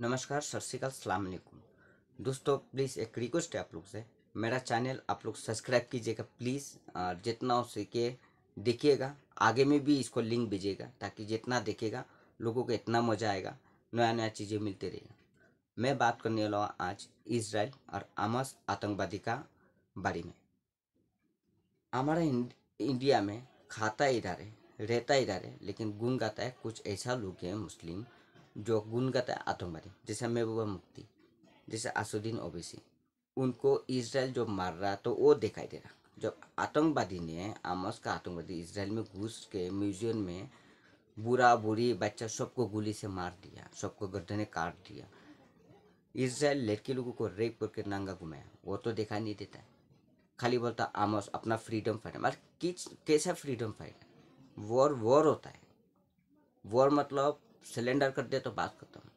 नमस्कार सत श्रीकाल सलामकुम दोस्तों प्लीज़ एक रिक्वेस्ट है आप लोग से मेरा चैनल आप लोग सब्सक्राइब कीजिएगा प्लीज़ और जितना हो सके देखिएगा आगे में भी इसको लिंक भेजिएगा ताकि जितना देखेगा लोगों को इतना मज़ा आएगा नया नया चीज़ें मिलती रहेगा मैं बात करने वाला हूँ आज इसराइल और आमस आतंकवादी का बारे में हमारा इंडिया में खाता इधर है रहता इधर है लेकिन गुन गाता है कुछ ऐसा लोग हैं मुस्लिम जो है आतंकवादी जैसे महबूबा मुफ्ती जैसे आसुद्दीन ओवैसी उनको इसराइल जो मार रहा तो वो दिखाई दे रहा जब आतंकवादी ने आमस का आतंकवादी इसराइल में घुस के म्यूजियम में बुरा बुरी बच्चा सबको गोली से मार दिया सबको गर्दने काट दिया इसराइल लड़के लोगों को रेप करके नंगा घुमाया वो तो दिखाई नहीं देता है खाली बोलता आमोस अपना फ्रीडम फाइट मतलब किस कैसा फ्रीडम फाइट वॉर वॉर होता है वॉर मतलब सिलेंडर कर दे तो बात करता हूँ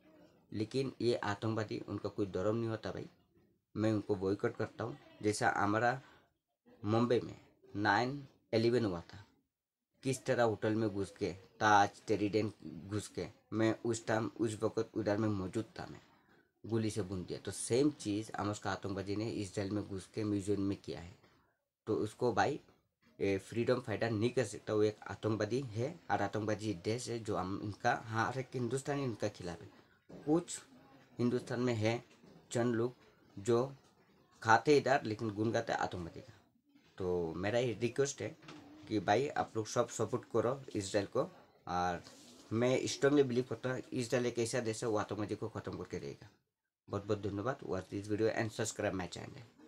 लेकिन ये आतंकवादी उनका कोई धर्म नहीं होता भाई मैं उनको बॉयकट करता हूँ जैसा हमारा मुंबई में नाइन एलेवन हुआ था किस तरह होटल में घुस के ताज टेरिडेंट घुस के मैं उस टाइम उस वक्त उधर में मौजूद था मैं गोली से बुन दिया तो सेम चीज़ उसका आतंकवादी ने इसराइल में घुस के म्यूजियम में किया है तो उसको भाई फ्रीडम फाइटर नहीं कर सकता वो एक आतंकवादी है और आतंकवादी देश है जो हम इनका हर हाँ, एक हिंदुस्तानी इनका खिलाफ है कुछ हिंदुस्तान में है चंद लोग जो खाते इधर लेकिन गुनगाते आतंकवादी का तो मेरा ये रिक्वेस्ट है कि भाई आप लोग सब सपोर्ट करो इसराइल को और मैं स्ट्रांगली बिलीव करता हूँ इसराइल एक ऐसा देश है वो आतंकवादी को ख़त्म करके रहेगा बहुत बहुत धन्यवाद watch this video and subscribe my channel